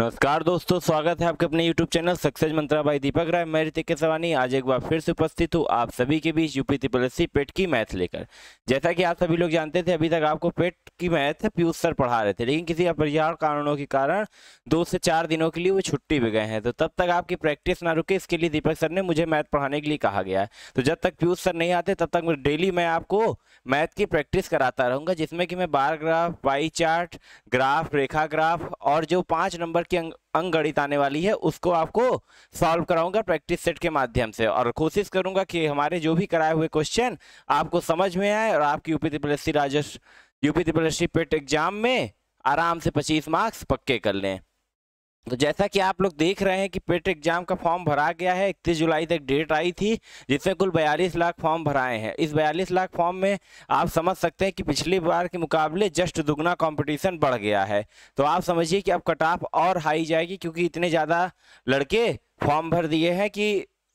नमस्कार दोस्तों स्वागत है आपके अपने यूट्यूब चैनल सक्सेस मंत्रा भाई दीपक राय मैं ऋतिक सवानी आज एक बार फिर से उपस्थित हूँ आप सभी के बीच यूपी त्रिपलसी पेट की मैथ लेकर जैसा कि आप सभी लोग जानते थे अभी तक आपको पेट की मैथ पीयूष सर पढ़ा रहे थे लेकिन किसी अपरिहार कारणों के कारण दो से चार दिनों के लिए वो छुट्टी भी गए हैं तो तब तक आपकी प्रैक्टिस ना रुके इसके लिए दीपक सर ने मुझे मैथ पढ़ाने के लिए कहा गया है तो जब तक पीयूष सर नहीं आते तब तक डेली मैं आपको मैथ की प्रैक्टिस कराता रहूँगा जिसमें कि मैं bar graph pie chart graph रेखा ग्राफ और जो पाँच नंबर की अंग, अंगणित आने वाली है उसको आपको सॉल्व कराऊंगा प्रैक्टिस सेट के माध्यम से और कोशिश करूंगा कि हमारे जो भी कराए हुए क्वेश्चन आपको समझ में आए और आपकी यूपी ट्रिपल एस सी राजस्व UP triple S C PET exam में आराम से पच्चीस मार्क्स पक्के कर लें तो जैसा कि आप लोग देख रहे हैं कि पेट एग्जाम का फॉर्म भरा गया है इकतीस जुलाई तक डेट आई थी जिसमें कुल बयालीस लाख फॉर्म भराए हैं इस बयालीस लाख फॉर्म में आप समझ सकते हैं कि पिछली बार के मुकाबले जस्ट दुगना कंपटीशन बढ़ गया है तो आप समझिए कि अब कट ऑफ और हाई जाएगी क्योंकि इतने ज़्यादा लड़के फॉर्म भर दिए हैं कि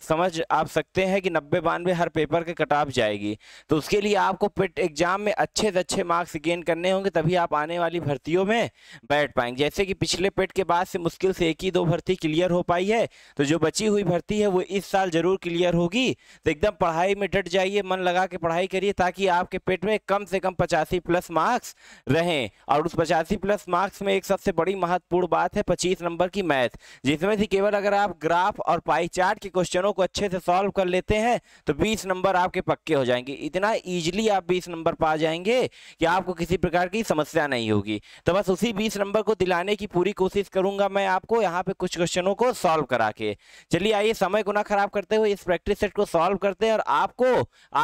समझ आप सकते हैं कि नब्बे बानवे हर पेपर के कट ऑफ जाएगी तो उसके लिए आपको पेट एग्जाम में अच्छे से अच्छे मार्क्स गेन करने होंगे तभी आप आने वाली भर्तियों में बैठ पाएंगे जैसे कि पिछले पेट के बाद से मुश्किल से एक ही दो भर्ती क्लियर हो पाई है तो जो बची हुई भर्ती है वो इस साल जरूर क्लियर होगी तो एकदम पढ़ाई में डट जाइए मन लगा के पढ़ाई करिए ताकि आपके पेट में कम से कम पचासी प्लस मार्क्स रहें और उस पचासी प्लस मार्क्स में एक सबसे बड़ी महत्वपूर्ण बात है पच्चीस नंबर की मैथ जिसमें से केवल अगर आप ग्राफ और पाई चार्ट के क्वेश्चन क्वेश्चनों को अच्छे से सॉल्व कर लेते हैं तो बीस नंबर आपके पक्के हो जाएंगे इतना ईजिली आप बीस नंबर पा जाएंगे कि आपको किसी प्रकार की समस्या नहीं होगी तो बस उसी बीस नंबर को दिलाने की पूरी कोशिश करूंगा मैं आपको यहाँ पे कुछ क्वेश्चनों को सॉल्व करा के चलिए आइए समय को ना खराब करते हुए इस प्रैक्टिस सेट को सॉल्व करते हैं और आपको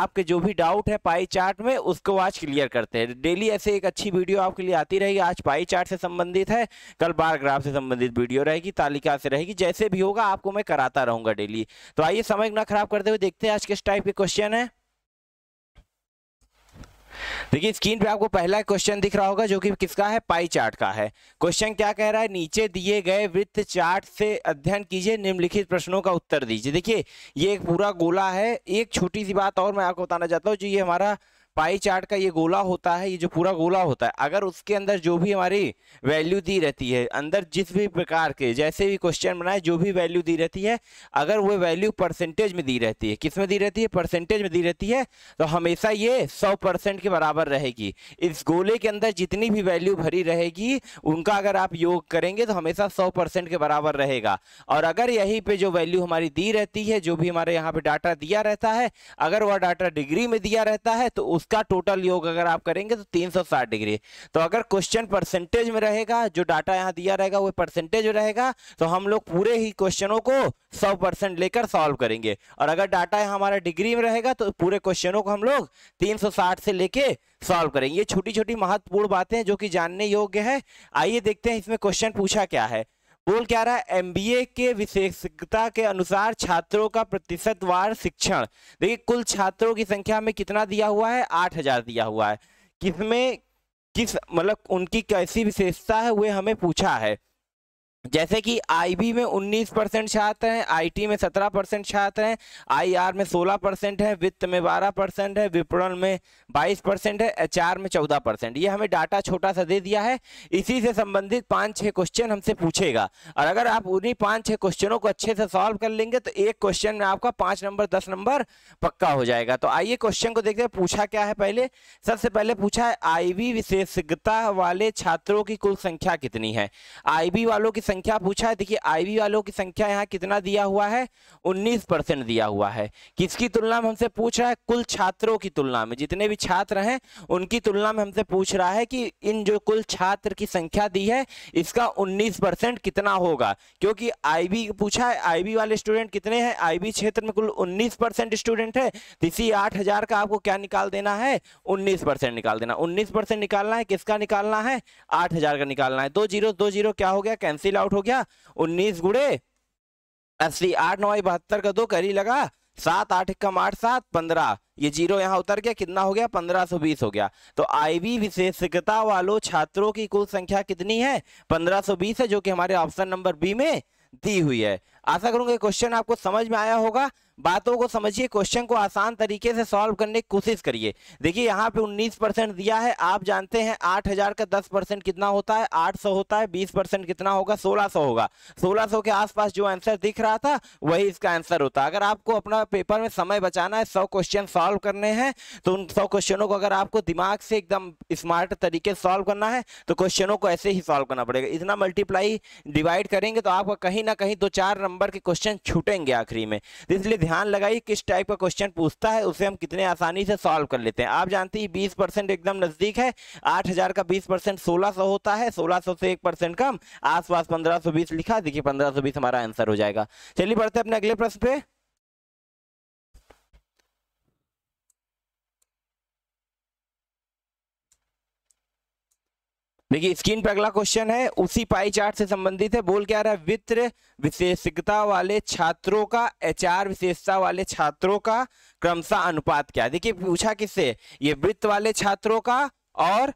आपके जो भी डाउट है पाई चार्ट में उसको आज क्लियर करते हैं डेली ऐसे एक अच्छी वीडियो आपके लिए आती रहेगी आज पाई चार्ट से संबंधित है कल बार ग्राफ से संबंधित वीडियो रहेगी तालिका से रहेगी जैसे भी होगा आपको मैं कराता रहूंगा डेली तो आइए समय ना खराब करते हुए देखते हैं आज किस टाइप के क्वेश्चन है देखिए स्क्रीन पे आपको पहला क्वेश्चन दिख रहा होगा जो कि किसका है पाई चार्ट का है क्वेश्चन क्या कह रहा है नीचे दिए गए वृत्त चार्ट से अध्ययन कीजिए निम्नलिखित प्रश्नों का उत्तर दीजिए देखिए ये एक पूरा गोला है एक छोटी सी बात और मैं आपको बताना चाहता हूँ जो ये हमारा पाई चार्ट का ये गोला होता है ये जो पूरा गोला होता है अगर उसके अंदर जो भी हमारी वैल्यू दी रहती है अंदर जिस भी प्रकार के जैसे भी क्वेश्चन बनाए जो भी वैल्यू दी रहती है अगर वो वैल्यू परसेंटेज में दी रहती है किस में दी रहती है परसेंटेज में दी रहती है तो हमेशा ये सौ परसेंट के बराबर रहेगी इस गोले के अंदर जितनी भी वैल्यू भरी रहेगी उनका अगर आप योग करेंगे तो हमेशा सौ परसेंट के बराबर रहेगा और अगर यहीं पर जो वैल्यू हमारी दी रहती है जो भी हमारे यहाँ पर डाटा दिया रहता है अगर वह डाटा डिग्री में दिया रहता है तो उसका टोटल योग अगर आप करेंगे तो 360 डिग्री तो अगर क्वेश्चन परसेंटेज में रहेगा जो डाटा यहाँ दिया रहेगा वो परसेंटेज में रहेगा तो हम लोग पूरे ही क्वेश्चनों को 100 परसेंट लेकर सॉल्व करेंगे और अगर डाटा यहाँ हमारा डिग्री में रहेगा तो पूरे क्वेश्चनों को हम लोग 360 से लेके सॉल्व करेंगे ये छोटी छोटी महत्वपूर्ण बातें जो कि जानने योग्य है आइए देखते हैं इसमें क्वेश्चन पूछा क्या है बोल क्या रहा है एमबीए के विशेषता के अनुसार छात्रों का प्रतिशतवार शिक्षण देखिए कुल छात्रों की संख्या में कितना दिया हुआ है आठ हजार दिया हुआ है किसमें किस मतलब उनकी कैसी विशेषता है वे हमें पूछा है जैसे कि आईबी में 19 परसेंट छात्र हैं आईटी में 17 परसेंट छात्र हैं आईआर में 16 परसेंट है वित्त में 12 परसेंट है विपणन में 22 परसेंट है एचआर में 14 परसेंट ये हमें डाटा छोटा सा दे दिया है इसी से संबंधित पाँच छह क्वेश्चन हमसे पूछेगा और अगर आप उन्हीं पाँच छह क्वेश्चनों को अच्छे से सॉल्व कर लेंगे तो एक क्वेश्चन में आपका पाँच नंबर दस नंबर पक्का हो जाएगा तो आइए क्वेश्चन को देखते हैं पूछा क्या है पहले सबसे पहले पूछा है आई विशेषज्ञता वाले छात्रों की कुल संख्या कितनी है आई वालों की संख्या पूछा है देखिए आईबी वालों की संख्या यहाँ कितना दिया हुआ है 19 परसेंट दिया हुआ है किसकी तुलना में हमसे पूछ रहा है कुल छात्रों की तुलना में जितने भी छात्र हैं उनकी तुलना में हमसे पूछ रहा है कि इन जो कुल छात्र की संख्या दी है इसका उन्नीस कितना होगा क्योंकि आई पूछा है आई वाले स्टूडेंट कितने हैं आई क्षेत्र में कुल उन्नीस स्टूडेंट है इसी आठ का आपको क्या निकाल देना है उन्नीस निकाल देना उन्नीस निकालना है किसका निकालना है आठ का निकालना है दो जीरो दो जीरो क्या हो गया कैंसिल आउट हो गया उन्नीस गुड़े अस्सी आठ नौ बहत्तर का दो करी लगा सात आठ इक्का आठ सात पंद्रह ये जीरो यहाँ उतर गया कितना हो गया पंद्रह सौ बीस हो गया तो आईबी विशेषज्ञता वालों छात्रों की कुल संख्या कितनी है पंद्रह सौ बीस है जो कि हमारे ऑप्शन नंबर बी में दी हुई है आशा करूंगा क्वेश्चन आपको समझ में आया होगा बातों को समझिए क्वेश्चन को आसान तरीके से सॉल्व करने की कोशिश करिए देखिए यहाँ पे 19 परसेंट दिया है आप जानते हैं 8000 का 10 परसेंट कितना होता है 800 होता है 20 परसेंट कितना होगा 1600 होगा 1600 के आसपास जो आंसर दिख रहा था वही इसका आंसर होता है अगर आपको अपना पेपर में समय बचाना है सौ क्वेश्चन सॉल्व करने हैं तो उन सौ क्वेश्चनों को अगर आपको दिमाग से एकदम स्मार्ट तरीके से सॉल्व करना है तो क्वेश्चनों को ऐसे ही सॉल्व करना पड़ेगा इतना मल्टीप्लाई डिवाइड करेंगे तो आपका कहीं ना कहीं दो चार नंबर के क्वेश्चन छूटेंगे आखिरी में तो इसलिए ध्यान लगाइए किस टाइप का क्वेश्चन पूछता है उसे हम कितने आसानी से सॉल्व कर लेते हैं आप जानते हैं बीस परसेंट एकदम नज़दीक है आठ हज़ार का बीस परसेंट सोलह सौ होता है सोलह सौ से एक परसेंट कम आसपास पंद्रह सौ बीस लिखा देखिए पंद्रह सौ बीस हमारा आंसर हो जाएगा चलिए बढ़ते अपने अगले प्रश्न पे देखिए स्क्रीन पर अगला क्वेश्चन है उसी पाई चार्ट से संबंधित है बोल क्या रहा है वित्त विशेषता वाले छात्रों का एचआर विशेषता वाले छात्रों का क्रमशः अनुपात क्या है देखिए पूछा किससे ये वित्त वाले छात्रों का और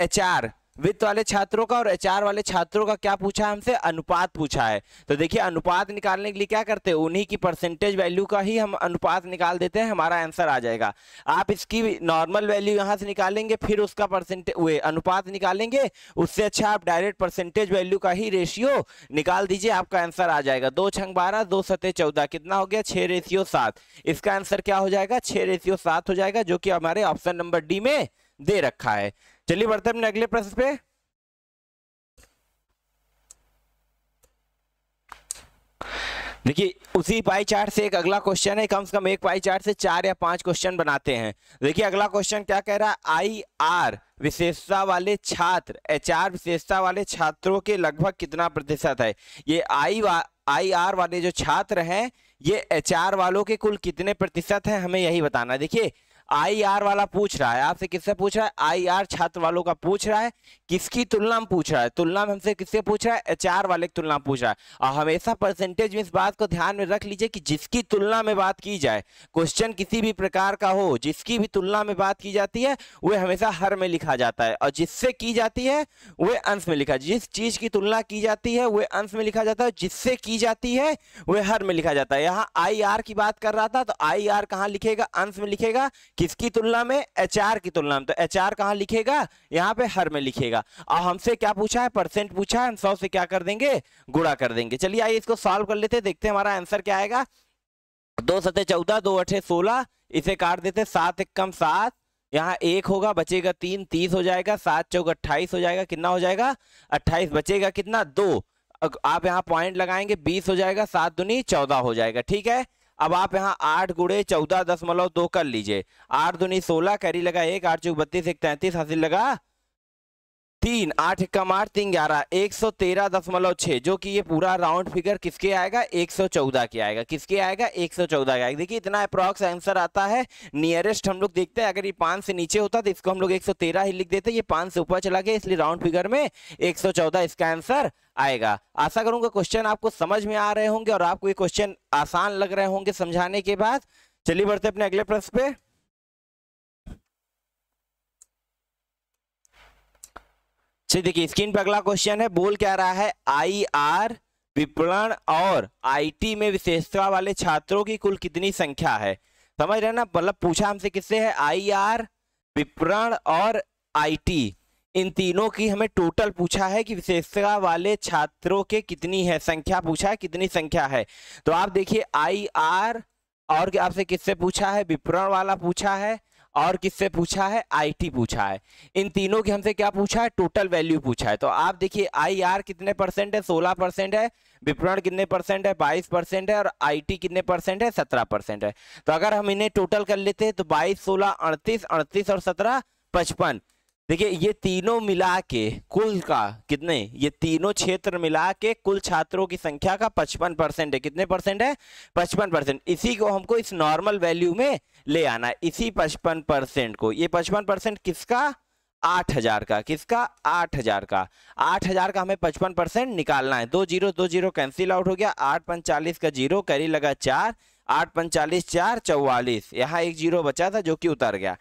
एचआर वित्त वाले छात्रों का और एचआर वाले छात्रों का क्या पूछा है हमसे अनुपात पूछा है तो देखिए अनुपात निकालने के लिए क्या करते हैं उन्हीं की परसेंटेज वैल्यू का ही हम अनुपात निकाल देते हैं हमारा आंसर आ जाएगा आप इसकी नॉर्मल वैल्यू यहाँ से निकालेंगे फिर उसका परसेंटेज वे अनुपात निकालेंगे उससे अच्छा आप डायरेक्ट परसेंटेज वैल्यू का ही रेशियो निकाल दीजिए आपका आंसर आ जाएगा दो छंग बारह दो सतह चौदह कितना हो गया छः रेशियो सात इसका आंसर क्या हो जाएगा छः रेशियो सात हो जाएगा जो कि हमारे ऑप्शन नंबर डी में दे रखा है चलिए बढ़ते अपने अगले प्रश्न पे देखिए उसी पाई चार्ट से एक अगला क्वेश्चन है कम से कम एक पाई चार्ट से चार या पांच क्वेश्चन बनाते हैं देखिए अगला क्वेश्चन क्या कह रहा है आई आर विशेषता वाले छात्र एच आर विशेषता वाले छात्रों के लगभग कितना प्रतिशत है ये आई आई आर वाले जो छात्र हैं ये एच आर वालों के कुल कितने प्रतिशत हैं हमें यही बताना देखिए आईआर वाला पूछ रहा है आपसे किससे पूछ रहा है आईआर छात्र वालों का पूछ रहा है किसकी तुलना में पूछ रहा है तुलना में हमसे किससे पूछ रहा है एचआर वाले की तुलना पूछ रहा है और हमेशा परसेंटेज में इस बात को ध्यान में रख लीजिए कि जिसकी तुलना में बात की जाए क्वेश्चन किसी भी प्रकार का हो जिसकी भी तुलना में बात की जाती है वह हमेशा हर में लिखा जाता है और जिससे की जाती है वह अंश में लिखा जिस चीज की तुलना की जाती है वह अंश में लिखा जाता है जिससे की जाती है वह हर में लिखा जाता है यहाँ आई की बात कर रहा था तो आई आर कहाँ लिखेगा अंश में लिखेगा किसकी तुलना में एच की तुलना में तो एच आर कहाँ लिखेगा यहाँ पे हर में लिखेगा और हमसे क्या पूछा है परसेंट पूछा है सौ से क्या कर देंगे गुड़ा कर देंगे चलिए आइए इसको सॉल्व कर लेते हैं देखते हैं हमारा आंसर क्या आएगा दो सतह चौदह दो अठे सोलह इसे काट देते सात एक कम सात यहाँ एक होगा बचेगा तीन तीस हो जाएगा सात चौक अट्ठाईस हो जाएगा कितना हो जाएगा अट्ठाईस बचेगा कितना दो आप यहाँ पॉइंट लगाएंगे बीस हो जाएगा सात दुनी चौदह हो जाएगा ठीक है अब आप यहाँ आठ गुड़े चौदह दशमलव दो कर लीजिए आठ दूनी सोलह कैरी लगा एक आठ चौक बत्तीस एक तैंतीस हासिल लगा तीन आठ कम आठ तीन ग्यारह एक सौ तेरह दशमलव छः जो कि ये पूरा राउंड फिगर किसके आएगा एक सौ चौदह के आएगा किसके आएगा एक सौ चौदह के आएगा देखिए इतना अप्रॉक्स आंसर आता है नियरेस्ट हम लोग देखते हैं अगर ये पाँच से नीचे होता तो इसको हम लोग एक सौ तेरह ही लिख देते ये पाँच से ऊपर चला गया इसलिए राउंड फिगर में एक सौ चौदह इसका आंसर आएगा आशा करूंगा क्वेश्चन आपको समझ में आ रहे होंगे और आपको ये क्वेश्चन आसान लग रहे होंगे समझाने के बाद चलिए बढ़ते अपने अगले प्रश्न पे से देखिए स्क्रीन पर अगला क्वेश्चन है बोल क्या रहा है आई आर विपणन और आईटी में विशेषता वाले छात्रों की कुल कितनी संख्या है समझ रहे ना मतलब पूछा हमसे किससे है आई आर विपणन और आईटी इन तीनों की हमें टोटल पूछा है कि विशेषता वाले छात्रों के कितनी है संख्या पूछा है कितनी संख्या है तो आप देखिए आई आर और आपसे किससे पूछा है विपणन वाला पूछा है और किससे पूछा है आईटी पूछा है इन तीनों की हमसे क्या पूछा है टोटल वैल्यू पूछा है तो आप देखिए आईआर कितने परसेंट है सोलह परसेंट है विपणन कितने परसेंट है बाईस परसेंट है और आईटी कितने परसेंट है सत्रह परसेंट है तो अगर हम इन्हें टोटल कर लेते हैं तो बाईस सोलह अड़तीस अड़तीस और सत्रह पचपन देखिए ये तीनों मिला के कुल का कितने ये तीनों क्षेत्र मिला के कुल छात्रों की संख्या का 55 परसेंट है कितने परसेंट है 55 परसेंट इसी को हमको इस नॉर्मल वैल्यू में ले आना है इसी 55 परसेंट को ये 55 परसेंट किसका 8000 का किसका 8000 का 8000 का हमें 55 परसेंट निकालना है दो जीरो दो जीरो कैंसिल आउट हो गया आठ पंचालीस का जीरो करी लगा चार आठ पंचालीस चार चौवालीस यहाँ एक जीरो बचा था जो कि उतर गया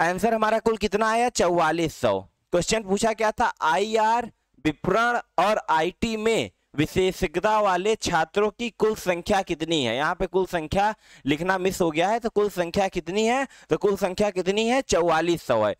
आंसर हमारा कुल कितना आया चौवालीस सौ क्वेश्चन पूछा क्या था आईआर विपरण और आईटी में विशेषज्ञता वाले छात्रों की कुल संख्या कितनी है यहाँ पे कुल संख्या लिखना मिस हो गया है तो कुल संख्या कितनी है तो कुल संख्या कितनी है चौवालीस सौ है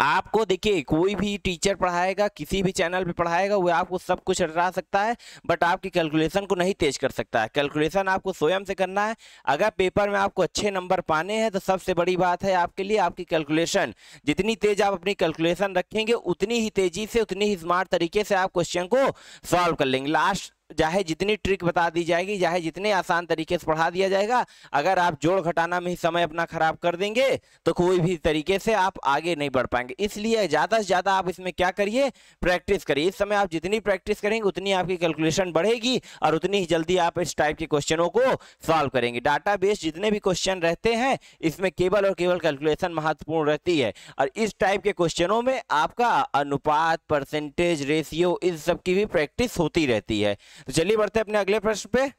आपको देखिए कोई भी टीचर पढ़ाएगा किसी भी चैनल पे पढ़ाएगा वो आपको सब कुछ हटा सकता है बट आपकी कैलकुलेशन को नहीं तेज कर सकता है कैलकुलेशन आपको स्वयं से करना है अगर पेपर में आपको अच्छे नंबर पाने हैं तो सबसे बड़ी बात है आपके लिए आपकी कैलकुलेशन जितनी तेज आप अपनी कैलकुलेशन रखेंगे उतनी ही तेजी से उतनी ही स्मार्ट तरीके से आप क्वेश्चन को सॉल्व कर लेंगे लास्ट चाहे जितनी ट्रिक बता दी जाएगी चाहे जितने आसान तरीके से पढ़ा दिया जाएगा अगर आप जोड़ घटाना में ही समय अपना खराब कर देंगे तो कोई भी तरीके से आप आगे नहीं बढ़ पाएंगे इसलिए ज़्यादा से ज़्यादा आप इसमें क्या करिए प्रैक्टिस करिए इस समय आप जितनी प्रैक्टिस करेंगे उतनी आपकी कैलकुलेशन बढ़ेगी और उतनी ही जल्दी आप इस टाइप के क्वेश्चनों को सॉल्व करेंगे डाटा जितने भी क्वेश्चन रहते हैं इसमें केवल और केवल कैलकुलेशन महत्वपूर्ण रहती है और इस टाइप के क्वेश्चनों में आपका अनुपात परसेंटेज रेशियो इस सब की भी प्रैक्टिस होती रहती है तो चलिए बढ़ते हैं अपने अगले प्रश्न पे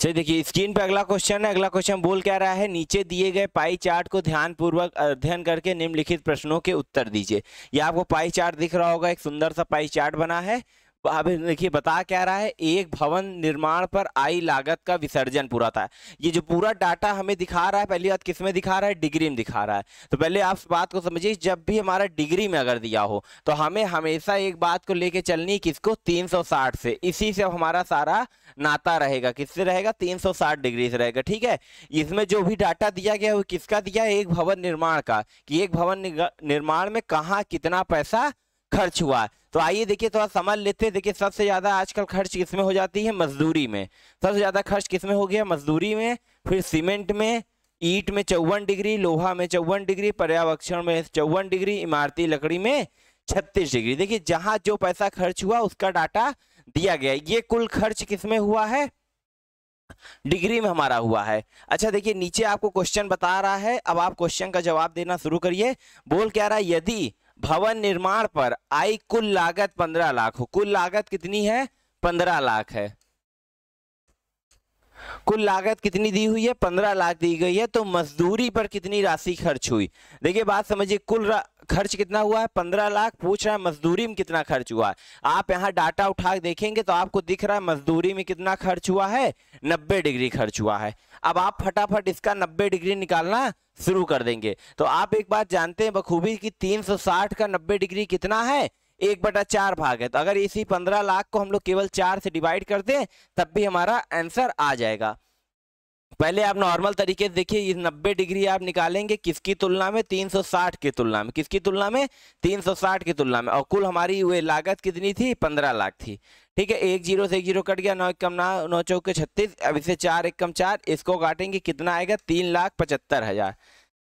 चलिए देखिए स्क्रीन पे अगला क्वेश्चन है अगला क्वेश्चन बोल क्या रहा है नीचे दिए गए पाई चार्ट को ध्यानपूर्वक अध्ययन करके निम्नलिखित प्रश्नों के उत्तर दीजिए यह आपको पाई चार्ट दिख रहा होगा एक सुंदर सा पाई चार्ट बना है अब देखिए बता क्या रहा है एक भवन निर्माण पर आई लागत का विसर्जन पूरा था ये जो पूरा डाटा हमें दिखा रहा है पहली बात किस में दिखा रहा है डिग्री में दिखा रहा है तो पहले आप बात को समझिए जब भी हमारा डिग्री में अगर दिया हो तो हमें हमेशा एक बात को लेके चलनी किसको 360 से इसी से हमारा सारा नाता रहेगा किससे रहेगा तीन डिग्री से रहेगा ठीक है इसमें जो भी डाटा दिया गया वो किसका दिया एक भवन निर्माण का कि एक भवन निर्माण में कहाँ कितना पैसा खर्च हुआ है तो आइए देखिए थोड़ा समझ लेते हैं देखिए सबसे ज़्यादा आजकल खर्च किस में हो जाती है मजदूरी में सबसे ज़्यादा खर्च किस में हो गया मजदूरी में फिर सीमेंट में ईट में चौवन डिग्री लोहा में चौवन डिग्री पर्यावरण में चौवन डिग्री इमारती लकड़ी में छत्तीस डिग्री देखिए जहाँ जो पैसा खर्च हुआ उसका डाटा दिया गया ये कुल खर्च किस में हुआ है डिग्री में हमारा हुआ है अच्छा देखिए नीचे आपको क्वेश्चन बता रहा है अब आप क्वेश्चन का जवाब देना शुरू करिए बोल क्या रहा है यदि भवन निर्माण पर आई कुल लागत पंद्रह लाख हो कुल लागत कितनी है पंद्रह लाख है कुल लागत कितनी दी हुई है पंद्रह लाख दी गई है तो मजदूरी पर कितनी राशि खर्च हुई देखिए बात समझिए कुल खर्च कितना हुआ है पंद्रह लाख पूछ रहा है मजदूरी में कितना खर्च हुआ है आप यहाँ डाटा उठा देखेंगे तो आपको दिख रहा है मजदूरी में कितना खर्च हुआ है नब्बे डिग्री खर्च हुआ है अब आप फटाफट इसका नब्बे डिग्री निकालना शुरू कर देंगे तो आप एक बात जानते हैं बखूबी की 360 का 90 डिग्री कितना है एक बटा चार भाग है तो अगर इसी पंद्रह लाख को हम लोग केवल चार से डिवाइड कर दें तब भी हमारा आंसर आ जाएगा पहले आप नॉर्मल तरीके से देखिए इस 90 डिग्री आप निकालेंगे किसकी तुलना में 360 की तुलना में किसकी तुलना में 360 की तुलना में और कुल हमारी वे लागत कितनी थी 15 लाख थी ठीक है एक जीरो से एक जीरो कट गया नौ एक कम ना नौ चौके छत्तीस अब इसे चार एक कम चार इसको काटेंगे कितना आएगा तीन लाख पचहत्तर हज़ार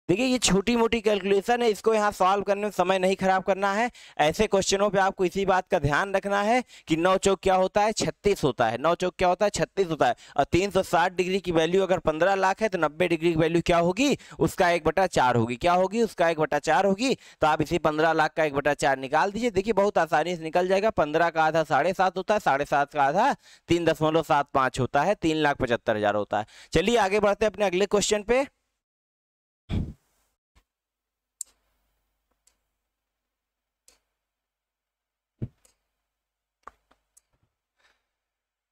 देखिए ये छोटी मोटी कैलकुलेशन है इसको यहाँ सॉल्व करने में समय नहीं खराब करना है ऐसे क्वेश्चनों पे आपको इसी बात का ध्यान रखना है कि नौ चौक क्या होता है छत्तीस होता है नौ चौक क्या होता है छत्तीस होता है और तीन सौ साठ डिग्री की वैल्यू अगर पंद्रह लाख है तो नब्बे डिग्री की वैल्यू क्या होगी उसका एक बटा चार होगी क्या होगी उसका एक बटा चार होगी तो आप इसी पंद्रह लाख का एक बटा चार निकाल दीजिए देखिए बहुत आसानी से निकल जाएगा पंद्रह का आधा साढ़े सात होता है साढ़े सात का आधा तीन दशमलव सात पाँच होता है तीन लाख पचहत्तर हजार होता है चलिए आगे बढ़ते हैं अपने अगले क्वेश्चन पे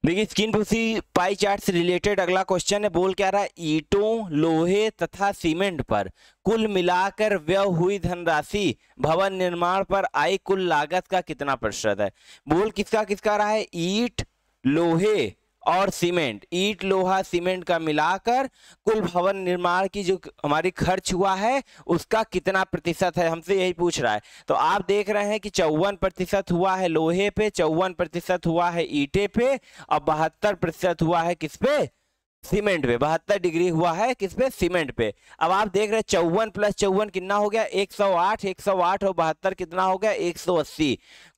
देखिए स्किन पुसी पाई चार्ट से रिलेटेड अगला क्वेश्चन है बोल क्या रहा है ईटों लोहे तथा सीमेंट पर कुल मिलाकर व्यय हुई धनराशि भवन निर्माण पर आई कुल लागत का कितना प्रतिशत है बोल किसका किसका रहा है ईट लोहे और सीमेंट ईट लोहा सीमेंट का मिलाकर कुल भवन निर्माण की जो हमारी खर्च हुआ है उसका कितना प्रतिशत है हमसे यही पूछ रहा है तो आप देख रहे हैं कि चौवन प्रतिशत हुआ है लोहे पे चौवन प्रतिशत हुआ है ईटे पे और बहत्तर प्रतिशत हुआ है किस पे सीमेंट पे बहत्तर डिग्री हुआ है किस पे सीमेंट पे अब आप देख रहे हैं चौवन प्लस चौवन कितना हो गया 108 108 और बहत्तर कितना हो गया 180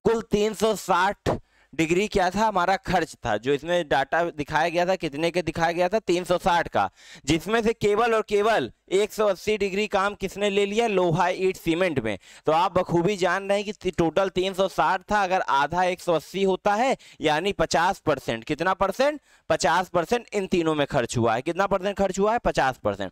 कुल 360 डिग्री क्या था हमारा खर्च था जो इसमें डाटा दिखाया गया था कितने के दिखाया गया था 360 का जिसमें से केवल और केवल 180 डिग्री काम किसने ले लिया लोहा ईट सीमेंट में तो आप बखूबी जान रहे हैं कि टोटल 360 था अगर आधा 180 होता है यानी 50 परसेंट कितना परसेंट 50 परसेंट इन तीनों में खर्च हुआ है कितना परसेंट खर्च हुआ है पचास परसेंट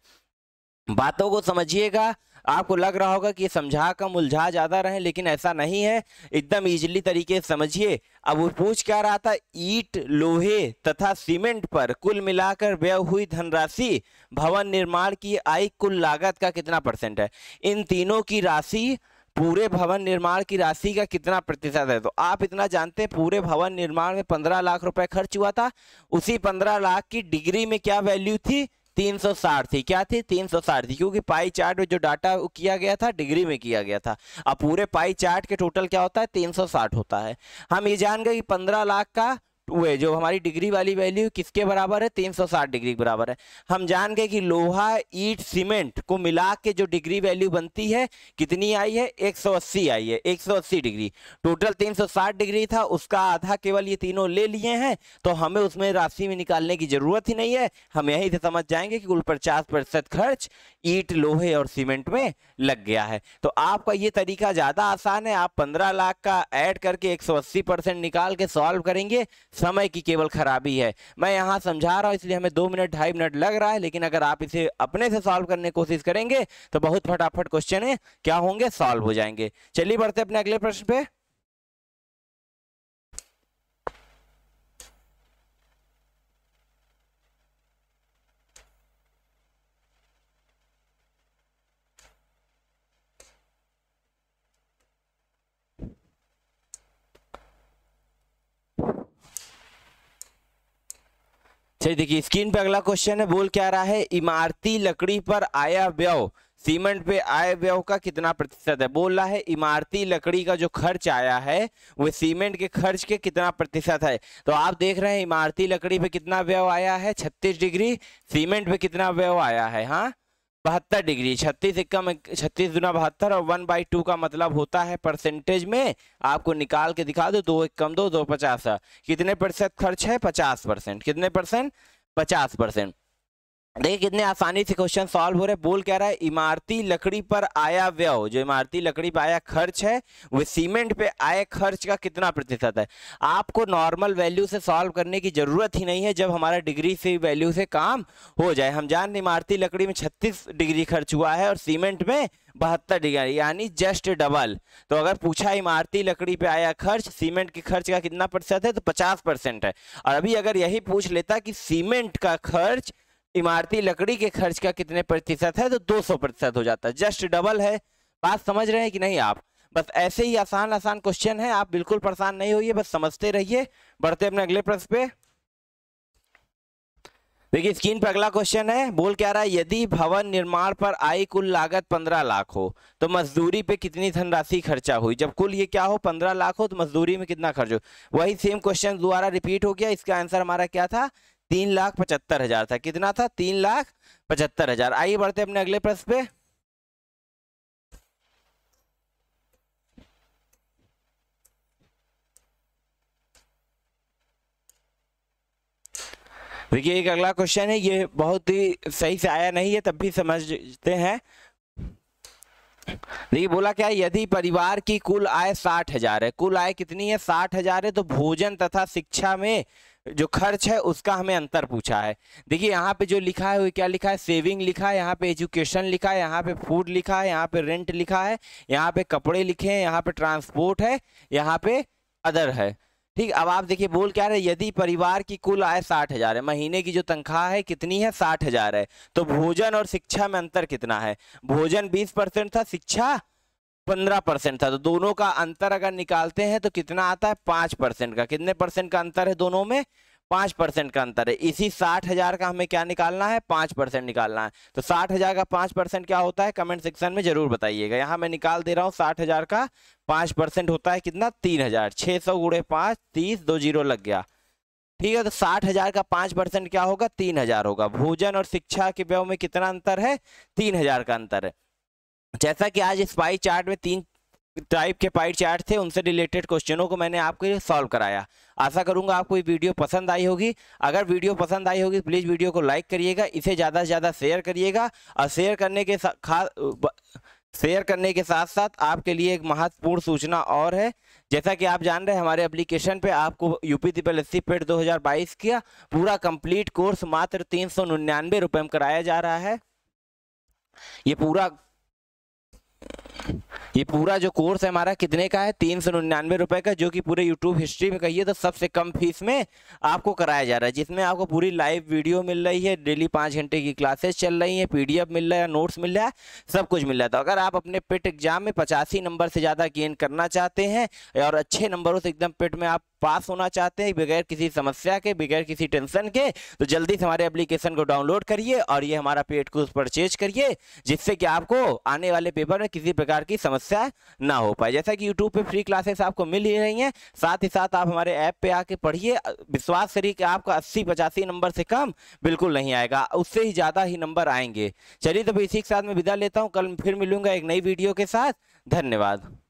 बातों को समझिएगा आपको लग रहा होगा कि समझा कम उलझा ज़्यादा रहे लेकिन ऐसा नहीं है एकदम ईजिली तरीके से समझिए अब वो पूछ क्या रहा था ईट लोहे तथा सीमेंट पर कुल मिलाकर व्यय हुई धनराशि भवन निर्माण की आई कुल लागत का कितना परसेंट है इन तीनों की राशि पूरे भवन निर्माण की राशि का कितना प्रतिशत है तो आप इतना जानते हैं पूरे भवन निर्माण में पंद्रह लाख रुपए खर्च हुआ था उसी पंद्रह लाख की डिग्री में क्या वैल्यू थी तीन सौ साठ थी क्या थी तीन सौ साठ थी क्योंकि पाई चार्ट में जो डाटा किया गया था डिग्री में किया गया था अब पूरे पाई चार्ट के टोटल क्या होता है तीन सौ साठ होता है हम ये जान गए कि पंद्रह लाख का हुए जो हमारी डिग्री वाली वैल्यू किसके बराबर है 360 डिग्री के बराबर है हम जान गए कि लोहा ईट सीमेंट को मिला के जो डिग्री वैल्यू बनती है कितनी आई है 180 आई है 180 डिग्री टोटल 360 डिग्री था उसका आधा केवल ये तीनों ले लिए हैं तो हमें उसमें राशि में निकालने की जरूरत ही नहीं है हम यही से समझ जाएंगे कि कुल पचास खर्च ईट लोहे और सीमेंट में लग गया है तो आपका ये तरीका ज़्यादा आसान है आप 15 लाख का ऐड करके 180 परसेंट निकाल के सॉल्व करेंगे समय की केवल खराबी है मैं यहाँ समझा रहा हूँ इसलिए हमें दो मिनट ढाई मिनट लग रहा है लेकिन अगर आप इसे अपने से सॉल्व करने की कोशिश करेंगे तो बहुत फटाफट क्वेश्चन क्या होंगे सॉल्व हो जाएंगे चलिए बढ़ते अपने अगले प्रश्न पे चलिए अच्छा, देखिए स्क्रीन पे अगला क्वेश्चन है बोल क्या रहा है इमारती लकड़ी पर आया व्यव सीमेंट पे आय व्यय का कितना प्रतिशत है बोल रहा है इमारती लकड़ी का जो खर्च आया है वो सीमेंट के खर्च के कितना प्रतिशत है तो आप देख रहे हैं इमारती लकड़ी पे कितना व्यय आया है छत्तीस डिग्री सीमेंट पे कितना व्यय आया है हाँ बहत्तर डिग्री छत्तीस इक्का में छत्तीस दुना बहत्तर और वन बाई टू का मतलब होता है परसेंटेज में आपको निकाल के दिखा दो दो एक कम दो दो पचास कितने प्रतिशत खर्च है पचास परसेंट कितने परसेंट पचास परसेंट देखिए कितने आसानी से क्वेश्चन सॉल्व हो रहे हैं बोल कह रहा है इमारती लकड़ी पर आया व्यय जो इमारती लकड़ी पर आया खर्च है वो सीमेंट पे आए खर्च का कितना प्रतिशत है आपको नॉर्मल वैल्यू से सॉल्व करने की जरूरत ही नहीं है जब हमारा डिग्री से वैल्यू से काम हो जाए हम जान इमारती लकड़ी में छत्तीस डिग्री खर्च हुआ है और सीमेंट में बहत्तर डिग्री यानी जस्ट डबल तो अगर पूछा इमारती लकड़ी पे आया खर्च सीमेंट के खर्च का कितना प्रतिशत है तो पचास परसेंट है और अभी अगर यही पूछ लेता कि सीमेंट का खर्च इमारती लकड़ी के खर्च का कितने प्रतिशत है तो 200 प्रतिशत हो जाता है जस्ट डबल है बात समझ रहे हैं कि नहीं आप बस ऐसे ही आसान आसान क्वेश्चन है आप बिल्कुल परेशान नहीं होइए बस समझते रहिए बढ़ते अपने अगले प्रश्न पे देखिए स्क्रीन पर अगला क्वेश्चन है बोल क्या रहा है यदि भवन निर्माण पर आई कुल लागत पंद्रह लाख हो तो मजदूरी पे कितनी धनराशि खर्चा हुई जब कुल ये क्या हो पंद्रह लाख हो तो मजदूरी में कितना खर्च हो वही सेम क्वेश्चन दोबारा रिपीट हो गया इसका आंसर हमारा क्या था तीन लाख पचहत्तर हजार था कितना था तीन लाख पचहत्तर हजार आइए बढ़ते अपने अगले प्रश्न पे देखिए एक अगला क्वेश्चन है ये बहुत ही सही से आया नहीं है तब भी समझते हैं देखिए बोला क्या यदि परिवार की कुल आय साठ हजार है कुल आय कितनी है साठ हजार है तो भोजन तथा शिक्षा में जो खर्च है उसका हमें अंतर पूछा है देखिए यहाँ पे जो लिखा है वो क्या लिखा है सेविंग लिखा है यहाँ पे एजुकेशन लिखा है यहाँ पे फूड लिखा है यहाँ पे रेंट लिखा है यहाँ पे कपड़े लिखे हैं यहाँ पे ट्रांसपोर्ट है यहाँ पे अदर है ठीक अब आप देखिए बोल क्या रहे यदि परिवार की कुल आय साठ हजार है महीने की जो तनख्वाह है कितनी है साठ हजार है तो भोजन और शिक्षा में अंतर कितना है भोजन बीस परसेंट था शिक्षा पंद्रह परसेंट था तो दोनों का अंतर अगर निकालते हैं तो कितना आता है पांच परसेंट का कितने परसेंट का अंतर है दोनों में पांच परसेंट का अंतर है इसी साठ हजार का हमें क्या निकालना है पांच परसेंट निकालना है तो साठ हजार का पांच परसेंट क्या होता है कमेंट सेक्शन में जरूर बताइएगा यहाँ मैं निकाल दे रहा हूँ साठ हजार का पांच परसेंट होता है कितना तीन हजार छह सौ गुड़े पांच तीस दो जीरो लग गया ठीक है तो साठ हजार का पांच परसेंट क्या होगा तीन हजार होगा भोजन और शिक्षा के व्यव में कितना अंतर है तीन हजार का अंतर है जैसा कि आज इस पाई चार्ट में तीन टाइप के पाई चार्ट थे उनसे रिलेटेड क्वेश्चनों को मैंने आपके लिए सॉल्व कराया आशा करूंगा आपको ये वीडियो पसंद आई होगी अगर वीडियो पसंद आई होगी प्लीज़ वीडियो को लाइक करिएगा इसे ज़्यादा से ज़्यादा शेयर करिएगा और शेयर करने के खास शेयर करने के साथ साथ आपके लिए एक महत्वपूर्ण सूचना और है जैसा कि आप जान रहे हैं हमारे एप्लीकेशन पे आपको UP triple S C PET दो का पूरा कंप्लीट कोर्स मात्र तीन सौ में कराया जा रहा है ये पूरा ये पूरा जो कोर्स है हमारा कितने का है तीन सौ निन्यानवे रुपये का जो कि पूरे यूट्यूब हिस्ट्री में कहिए तो सबसे कम फीस में आपको कराया जा रहा है जिसमें आपको पूरी लाइव वीडियो मिल रही है डेली पाँच घंटे की क्लासेस चल रही हैं पीडीएफ मिल रहा है नोट्स मिल रहा है सब कुछ मिल रहा है तो अगर आप अपने पिट एग्जाम में पचासी नंबर से ज़्यादा गेन करना चाहते हैं और अच्छे नंबरों से एकदम पिट में आप पास होना चाहते हैं बगैर किसी समस्या के बगैर किसी टेंशन के तो जल्दी से हमारे एप्लीकेशन को डाउनलोड करिए और ये हमारा पेड कोर्स परचेज करिए जिससे कि आपको आने वाले पेपर में किसी प्रकार की समस्या ना हो पाए जैसा कि यूट्यूब पे फ्री क्लासेस आपको मिल ही रही हैं साथ ही साथ आप हमारे ऐप पे आके पढ़िए विश्वास करिए कि आपका अस्सी पचासी नंबर से कम बिल्कुल नहीं आएगा उससे ही ज़्यादा ही नंबर आएंगे चलिए तो इसी के साथ मैं विदा लेता हूँ कल फिर मिलूंगा एक नई वीडियो के साथ धन्यवाद